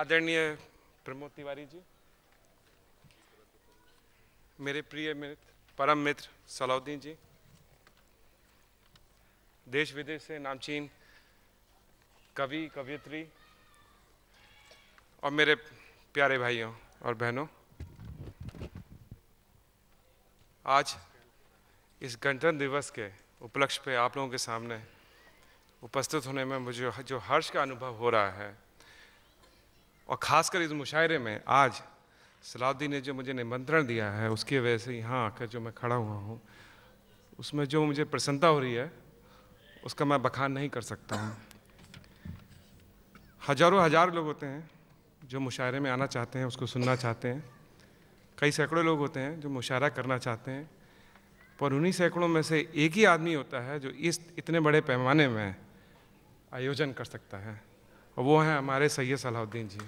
आदरणीय प्रमोद तिवारी जी मेरे प्रिय मित्र परम मित्र सलाउद्दीन जी देश विदेश से नामचीन कवि कवियत्री और मेरे प्यारे भाइयों और बहनों आज इस गणतंत्र दिवस के उपलक्ष्य पे आप लोगों के सामने उपस्थित होने में मुझे जो हर्ष का अनुभव हो रहा है और ख़ासकर इस मुशायरे में आज सलाउद्दीन ने जो मुझे निमंत्रण दिया है उसकी वजह से यहाँ आकर जो मैं खड़ा हुआ हूँ उसमें जो मुझे प्रसन्नता हो रही है उसका मैं बखान नहीं कर सकता हूँ हजारों हज़ार लोग होते हैं जो मुशायरे में आना चाहते हैं उसको सुनना चाहते हैं कई सैकड़ों लोग होते हैं जो मुशायरा करना चाहते हैं पर उन्हीं सैकड़ों में से एक ही आदमी होता है जो इस इतने बड़े पैमाने में आयोजन कर सकता है और वो हैं हमारे सैयद सलाउद्दीन जी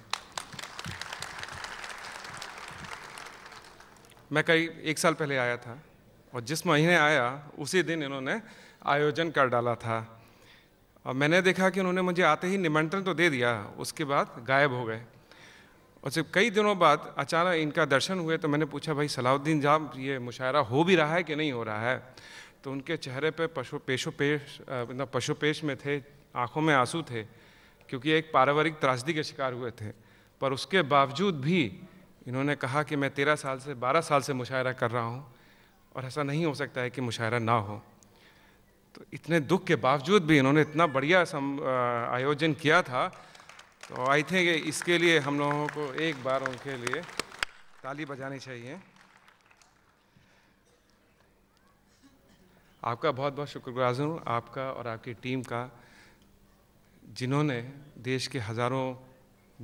मैं कई एक साल पहले आया था और जिस महीने आया उसी दिन इन्होंने आयोजन कर डाला था और मैंने देखा कि उन्होंने मुझे आते ही निमंत्रण तो दे दिया उसके बाद गायब हो गए और सिर्फ कई दिनों बाद अचानक इनका दर्शन हुए तो मैंने पूछा भाई सलाउद्दीन जाम ये मुशायरा हो भी रहा है कि नहीं हो रहा है तो उनके चेहरे पर पशु पेशो पेश मतलब पशु पेश में थे आंखों में आंसू थे क्योंकि एक पारिवारिक त्रासदी के शिकार हुए थे पर उसके बावजूद भी इन्होंने कहा कि मैं तेरह साल से बारह साल से मुशायरा कर रहा हूँ और ऐसा नहीं हो सकता है कि मुशायरा ना हो तो इतने दुख के बावजूद भी इन्होंने इतना बढ़िया आयोजन किया था तो आई थिंक इसके लिए हम लोगों को एक बार उनके लिए ताली बजानी चाहिए आपका बहुत बहुत शुक्रगुजार हूँ आपका और आपकी टीम का जिन्होंने देश के हज़ारों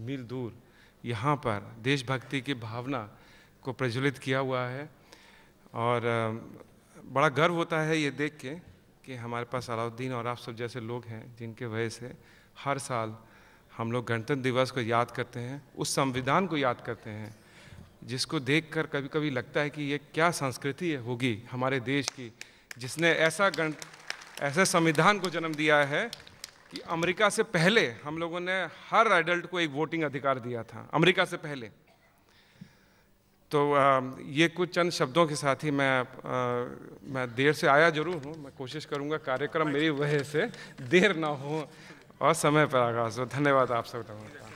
मील दूर यहाँ पर देशभक्ति की भावना को प्रज्वलित किया हुआ है और बड़ा गर्व होता है ये देख के कि हमारे पास अलाउद्दीन और आप सब जैसे लोग हैं जिनके वजह से हर साल हम लोग गणतंत्र दिवस को याद करते हैं उस संविधान को याद करते हैं जिसको देखकर कभी कभी लगता है कि ये क्या संस्कृति होगी हमारे देश की जिसने ऐसा गण ऐसे संविधान को जन्म दिया है कि अमेरिका से पहले हम लोगों ने हर एडल्ट को एक वोटिंग अधिकार दिया था अमेरिका से पहले तो ये कुछ चंद शब्दों के साथ ही मैं मैं देर से आया जरूर हूँ मैं कोशिश करूँगा कार्यक्रम मेरी वजह से देर ना हो और समय पर आगाज हो धन्यवाद आप सब